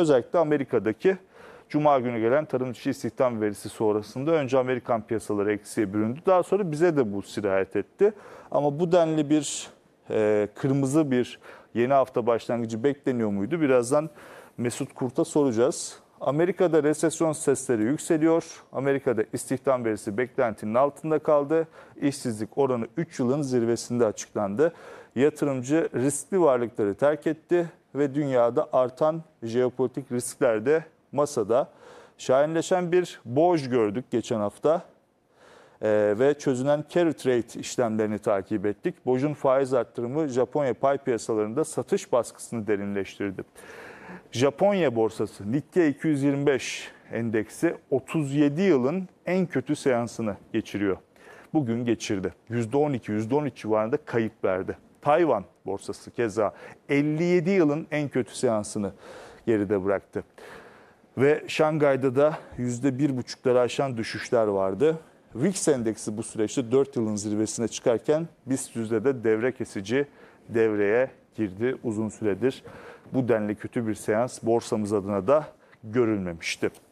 Özellikle Amerika'daki Cuma günü gelen tarım içi istihdam verisi sonrasında önce Amerikan piyasaları eksiye büründü. Daha sonra bize de bu sirayet etti. Ama bu denli bir e, kırmızı bir yeni hafta başlangıcı bekleniyor muydu? Birazdan Mesut Kurt'a soracağız. Amerika'da resesyon sesleri yükseliyor. Amerika'da istihdam verisi beklentinin altında kaldı. İşsizlik oranı 3 yılın zirvesinde açıklandı. Yatırımcı riskli varlıkları terk etti ve dünyada artan jeopolitik riskler de masada. Şahinleşen bir borç gördük geçen hafta ee, ve çözünen carry trade işlemlerini takip ettik. Bojun faiz arttırımı Japonya pay piyasalarında satış baskısını derinleştirdi. Japonya borsası Nikkei 225 endeksi 37 yılın en kötü seansını geçiriyor. Bugün geçirdi. %12, %13 civarında kayıp verdi. Tayvan borsası keza 57 yılın en kötü seansını geride bıraktı. Ve Şangay'da da %1,5'ları aşan düşüşler vardı. VIX endeksi bu süreçte 4 yılın zirvesine çıkarken BIST yüzde de devre kesici devreye girdi uzun süredir. Bu denli kötü bir seans borsamız adına da görülmemişti.